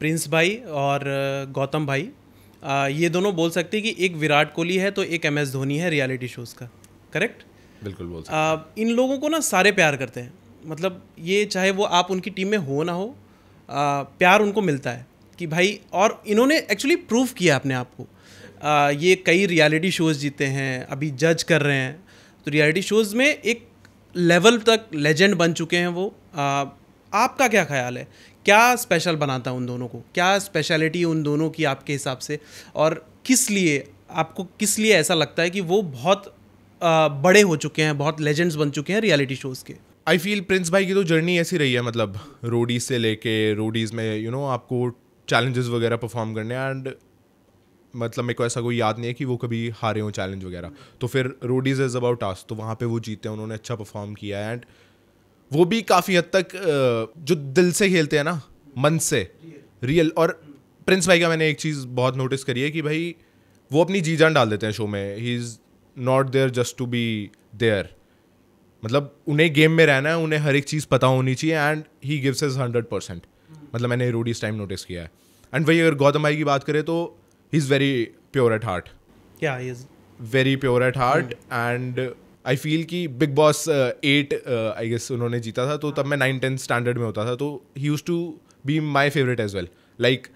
Prince भाई और गौतम भाई आ, ये दोनों बोल सकते हैं कि एक विराट कोहली है तो एक एम एस धोनी है रियलिटी शोज़ का करेक्ट बिल्कुल बोल सकते आ, इन लोगों को ना सारे प्यार करते हैं मतलब ये चाहे वो आप उनकी टीम में हो ना हो आ, प्यार उनको मिलता है कि भाई और इन्होंने एक्चुअली प्रूव किया अपने आप को ये कई रियलिटी शोज़ जीते हैं अभी जज कर रहे हैं तो रियलिटी शोज़ में एक लेवल तक लेजेंड बन चुके हैं वो आ, आपका क्या ख्याल है क्या स्पेशल बनाता है उन दोनों को क्या स्पेशलिटी उन दोनों की आपके हिसाब से और किस लिए आपको किस लिए ऐसा लगता है कि वो बहुत आ, बड़े हो चुके हैं बहुत लेजेंड्स बन चुके हैं रियलिटी शोज़ के आई फील प्रिंस भाई की तो जर्नी ऐसी रही है मतलब रोडीज से लेके रोडीज़ में यू you नो know, आपको चैलेंजेस वगैरह परफॉर्म करने एंड मतलब मेरे को ऐसा कोई याद नहीं है कि वो कभी हारे हों चैलेंज वगैरह तो फिर रोडीज़ इज़ अबाउट आस तो वहाँ पे वो जीते हैं उन्होंने अच्छा परफॉर्म किया एंड वो भी काफ़ी हद तक जो दिल से खेलते हैं ना मन से रियल और प्रिंस भाई का मैंने एक चीज़ बहुत नोटिस करी है कि भाई वो अपनी जी जान डाल देते हैं शो में he is not there just to be there मतलब उन्हें गेम में रहना है उन्हें हर एक चीज़ पता होनी चाहिए and he gives is hundred percent मतलब मैंने रोडी टाइम नोटिस किया है एंड वही अगर गौतम भाई की बात करें तो he is very pure at heart क्या is very pure at heart and I feel कि Bigg Boss eight I guess उन्होंने जीता था तो तब मैं नाइन टेंथ स्टैंडर्ड में होता था तो he used to be my favourite as well like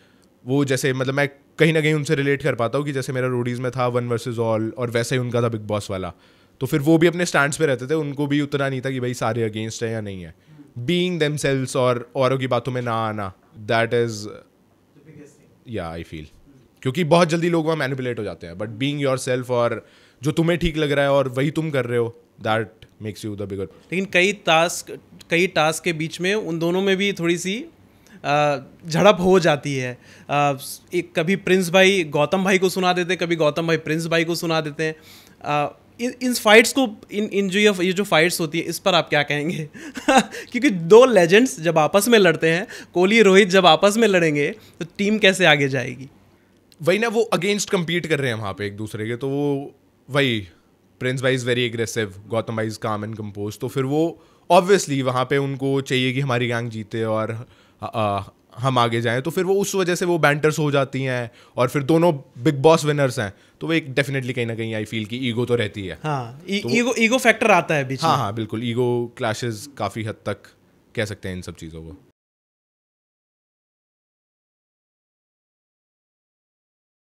वो जैसे मतलब मैं कहीं ना कहीं उनसे रिलेट कर पाता हूँ कि जैसे मेरा रोडीज़ में था वन वर्सेज ऑल और वैसे ही उनका था बिग बॉस वाला तो फिर वो भी अपने स्टैंड्स पे रहते थे उनको भी उतना नहीं था कि भाई सारे अगेंस्ट हैं या नहीं है बींग देम सेल्स और औरों की बातों में ना आना दैट इज़ या आई फील क्योंकि बहुत जल्दी लोग वहाँ मैनिपुलेट हो जाते हैं बट बींग योर सेल्फ और जो तुम्हें ठीक लग रहा है और वही तुम कर रहे हो that makes you the bigger लेकिन कई टास्क कई टास्क के बीच में उन दोनों में भी थोड़ी सी झड़प हो जाती है एक कभी प्रिंस भाई गौतम भाई को सुना देते हैं कभी गौतम भाई प्रिंस भाई को सुना देते हैं इन इन फाइट्स को इन इन जो ये ये जो फाइट्स होती है इस पर आप क्या कहेंगे क्योंकि दो लेजेंड्स जब आपस में लड़ते हैं कोहली रोहित जब आपस में लड़ेंगे तो टीम कैसे आगे जाएगी वही ना वो अगेंस्ट कम्पीट कर रहे हैं वहाँ पे एक दूसरे के तो वो वही प्रिंस भाई इज़ वेरी एग्रेसिव गौतम भाई इज़ काम एंड कम्पोज तो फिर वो ऑब्वियसली वहाँ पे उनको चाहिए कि हमारी गैंग जीते और आ, आ, हम आगे जाएं तो फिर वो उस वजह से वो बैंटर्स हो जाती हैं और फिर दोनों बिग बॉस विनर्स हैं तो वो एक डेफिनेटली कहीं ना कहीं आई फील कि ईगो तो रहती है हाँ e- तो, ईगो ईगो फैक्टर आता है बीच हाँ हाँ बिल्कुल ईगो क्लाशेज काफ़ी हद तक कह सकते हैं इन सब चीज़ों को